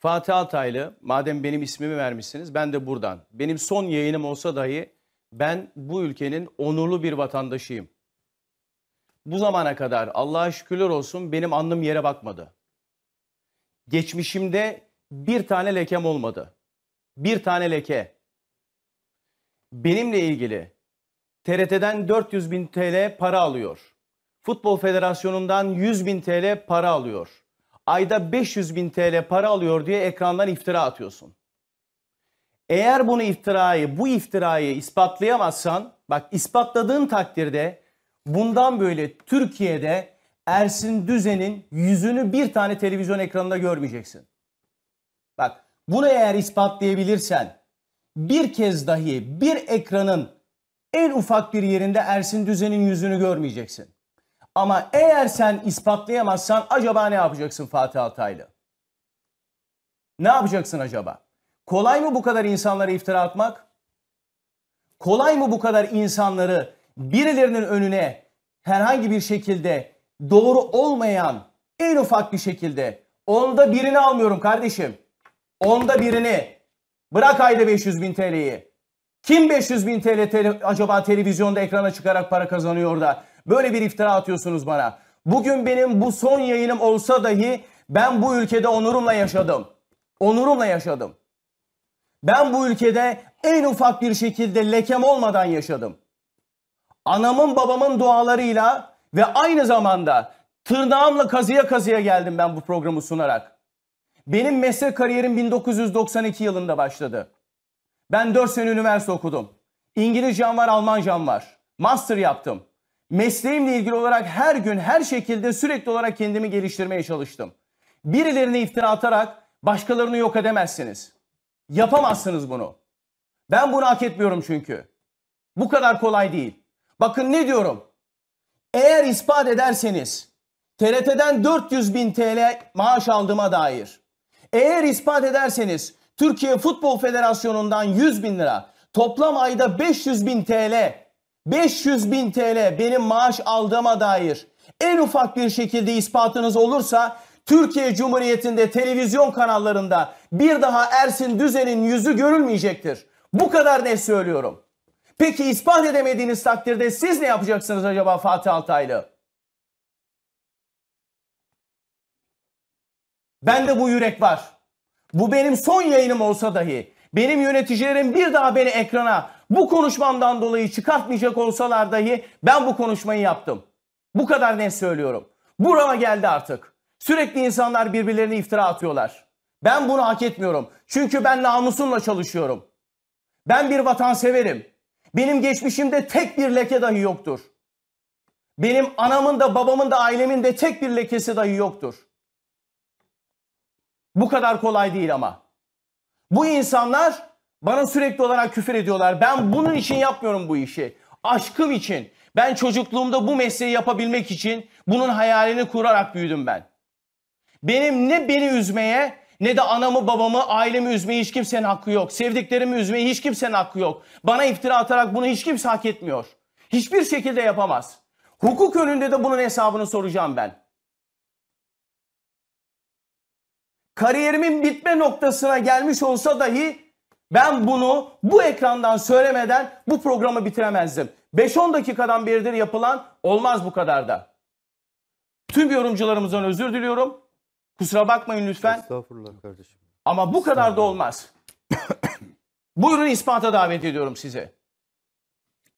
Fatih Altaylı, madem benim ismimi vermişsiniz ben de buradan. Benim son yayınım olsa dahi ben bu ülkenin onurlu bir vatandaşıyım. Bu zamana kadar Allah'a şükürler olsun benim anlım yere bakmadı. Geçmişimde bir tane lekem olmadı. Bir tane leke. Benimle ilgili TRT'den 400 bin TL para alıyor. Futbol Federasyonu'ndan 100 bin TL para alıyor ayda 500 bin TL para alıyor diye ekrandan iftira atıyorsun. Eğer bunu iftirayı, bu iftirayı ispatlayamazsan, bak ispatladığın takdirde bundan böyle Türkiye'de Ersin Düzen'in yüzünü bir tane televizyon ekranında görmeyeceksin. Bak bunu eğer ispatlayabilirsen bir kez dahi bir ekranın en ufak bir yerinde Ersin Düzen'in yüzünü görmeyeceksin. Ama eğer sen ispatlayamazsan acaba ne yapacaksın Fatih Altaylı? Ne yapacaksın acaba? Kolay mı bu kadar insanlara iftira atmak? Kolay mı bu kadar insanları birilerinin önüne herhangi bir şekilde doğru olmayan en ufak bir şekilde onda birini almıyorum kardeşim. Onda birini. Bırak ayda 500 bin TL'yi. Kim 500 bin TL, tele, acaba televizyonda ekrana çıkarak para kazanıyor da Böyle bir iftira atıyorsunuz bana. Bugün benim bu son yayınım olsa dahi ben bu ülkede onurumla yaşadım. Onurumla yaşadım. Ben bu ülkede en ufak bir şekilde lekem olmadan yaşadım. Anamın babamın dualarıyla ve aynı zamanda tırnağımla kazıya kazıya geldim ben bu programı sunarak. Benim meslek kariyerim 1992 yılında başladı. Ben 4 sene üniversite okudum. İngilizcem var, Almancam var. Master yaptım. Mesleğimle ilgili olarak her gün her şekilde sürekli olarak kendimi geliştirmeye çalıştım. Birilerine iftira atarak başkalarını yok edemezsiniz. Yapamazsınız bunu. Ben bunu hak etmiyorum çünkü. Bu kadar kolay değil. Bakın ne diyorum. Eğer ispat ederseniz TRT'den 400 bin TL maaş aldığıma dair. Eğer ispat ederseniz Türkiye Futbol Federasyonu'ndan 100 bin lira toplam ayda 500 bin TL 500 bin TL benim maaş aldığıma dair en ufak bir şekilde ispatınız olursa Türkiye Cumhuriyeti'nde televizyon kanallarında bir daha Ersin Düzen'in yüzü görülmeyecektir. Bu kadar ne söylüyorum. Peki ispat edemediğiniz takdirde siz ne yapacaksınız acaba Fatih Altaylı? Ben de bu yürek var. Bu benim son yayınım olsa dahi benim yöneticilerim bir daha beni ekrana bu konuşmamdan dolayı çıkartmayacak olsalar dahi ben bu konuşmayı yaptım. Bu kadar ne söylüyorum. Burama geldi artık. Sürekli insanlar birbirlerine iftira atıyorlar. Ben bunu hak etmiyorum. Çünkü ben namusumla çalışıyorum. Ben bir vatanseverim. Benim geçmişimde tek bir leke dahi yoktur. Benim anamın da babamın da ailemin de tek bir lekesi dahi yoktur. Bu kadar kolay değil ama. Bu insanlar bana sürekli olarak küfür ediyorlar. Ben bunun için yapmıyorum bu işi. Aşkım için. Ben çocukluğumda bu mesleği yapabilmek için bunun hayalini kurarak büyüdüm ben. Benim ne beni üzmeye ne de anamı babamı ailemi üzmeye hiç kimsenin hakkı yok. Sevdiklerimi üzmeye hiç kimsenin hakkı yok. Bana iftira atarak bunu hiç kimse hak etmiyor. Hiçbir şekilde yapamaz. Hukuk önünde de bunun hesabını soracağım ben. Kariyerimin bitme noktasına gelmiş olsa dahi ben bunu bu ekrandan söylemeden bu programı bitiremezdim. 5-10 dakikadan beridir yapılan olmaz bu kadar da. Tüm yorumcularımızdan özür diliyorum. Kusura bakmayın lütfen. Estağfurullah kardeşim. Ama bu kadar da olmaz. Buyurun ispata davet ediyorum size.